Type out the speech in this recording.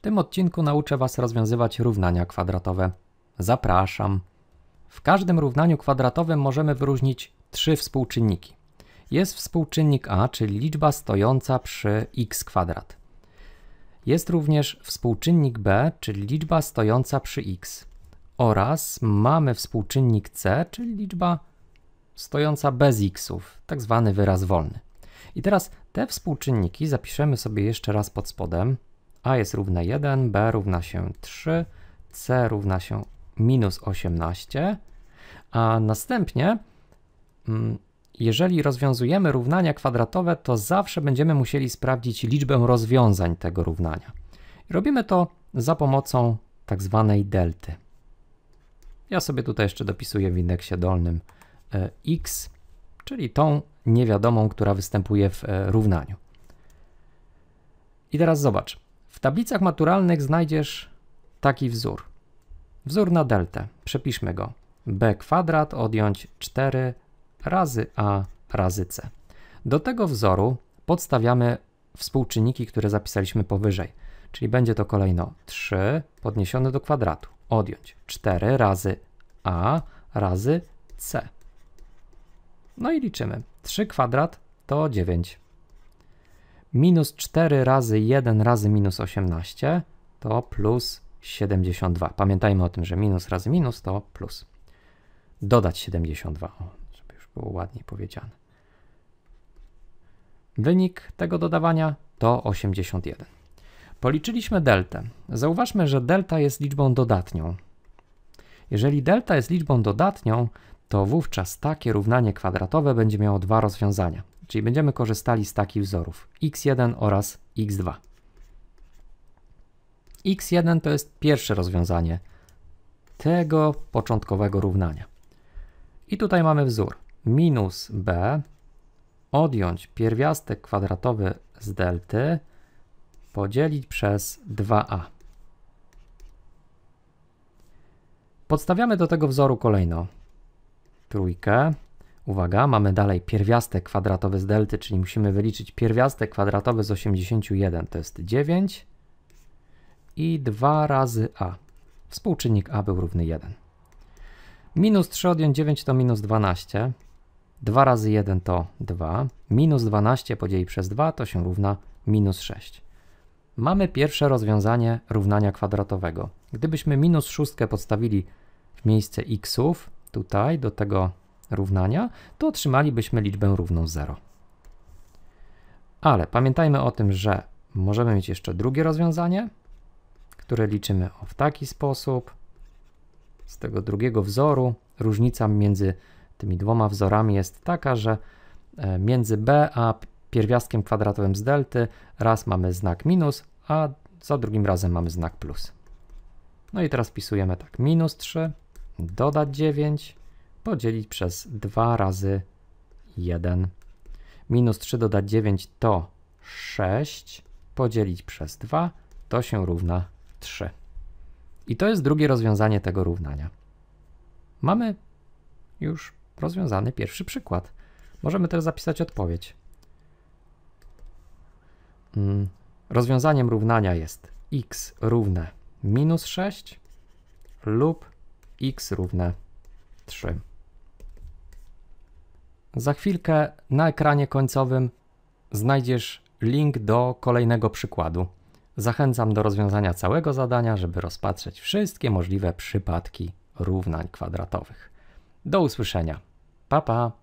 W tym odcinku nauczę Was rozwiązywać równania kwadratowe. Zapraszam! W każdym równaniu kwadratowym możemy wyróżnić trzy współczynniki. Jest współczynnik a, czyli liczba stojąca przy x kwadrat. Jest również współczynnik b, czyli liczba stojąca przy x. Oraz mamy współczynnik c, czyli liczba stojąca bez xów, tak zwany wyraz wolny. I teraz te współczynniki zapiszemy sobie jeszcze raz pod spodem a jest równe 1, b równa się 3, c równa się minus 18, a następnie mm, jeżeli rozwiązujemy równania kwadratowe, to zawsze będziemy musieli sprawdzić liczbę rozwiązań tego równania. Robimy to za pomocą tak zwanej delty. Ja sobie tutaj jeszcze dopisuję w indeksie dolnym e, x, czyli tą niewiadomą, która występuje w e, równaniu. I teraz zobacz, w tablicach maturalnych znajdziesz taki wzór. Wzór na deltę. Przepiszmy go. b kwadrat odjąć 4 razy a razy c. Do tego wzoru podstawiamy współczynniki, które zapisaliśmy powyżej. Czyli będzie to kolejno 3 podniesione do kwadratu odjąć 4 razy a razy c. No i liczymy. 3 kwadrat to 9 minus 4 razy 1 razy minus 18 to plus 72. Pamiętajmy o tym, że minus razy minus to plus. Dodać 72, o, żeby już było ładniej powiedziane. Wynik tego dodawania to 81. Policzyliśmy deltę. Zauważmy, że delta jest liczbą dodatnią. Jeżeli delta jest liczbą dodatnią, to wówczas takie równanie kwadratowe będzie miało dwa rozwiązania. Czyli będziemy korzystali z takich wzorów x1 oraz x2. x1 to jest pierwsze rozwiązanie tego początkowego równania. I tutaj mamy wzór minus b odjąć pierwiastek kwadratowy z delty podzielić przez 2a. Podstawiamy do tego wzoru kolejno trójkę, Uwaga, mamy dalej pierwiastek kwadratowy z delty, czyli musimy wyliczyć pierwiastek kwadratowy z 81, to jest 9 i 2 razy a. Współczynnik a był równy 1. Minus 3 odjąć 9 to minus 12, 2 razy 1 to 2, minus 12 podzieli przez 2 to się równa minus 6. Mamy pierwsze rozwiązanie równania kwadratowego. Gdybyśmy minus 6 podstawili w miejsce xów, tutaj do tego równania, to otrzymalibyśmy liczbę równą 0. Ale pamiętajmy o tym, że możemy mieć jeszcze drugie rozwiązanie, które liczymy w taki sposób. Z tego drugiego wzoru różnica między tymi dwoma wzorami jest taka, że e, między b a pierwiastkiem kwadratowym z delty raz mamy znak minus, a za drugim razem mamy znak plus. No i teraz wpisujemy tak, minus 3, dodać 9, podzielić przez 2 razy 1. Minus 3 dodać 9 to 6, podzielić przez 2 to się równa 3. I to jest drugie rozwiązanie tego równania. Mamy już rozwiązany pierwszy przykład. Możemy też zapisać odpowiedź. Mm, rozwiązaniem równania jest x równe minus 6 lub x równe 3. Za chwilkę na ekranie końcowym znajdziesz link do kolejnego przykładu. Zachęcam do rozwiązania całego zadania, żeby rozpatrzeć wszystkie możliwe przypadki równań kwadratowych. Do usłyszenia. Pa pa!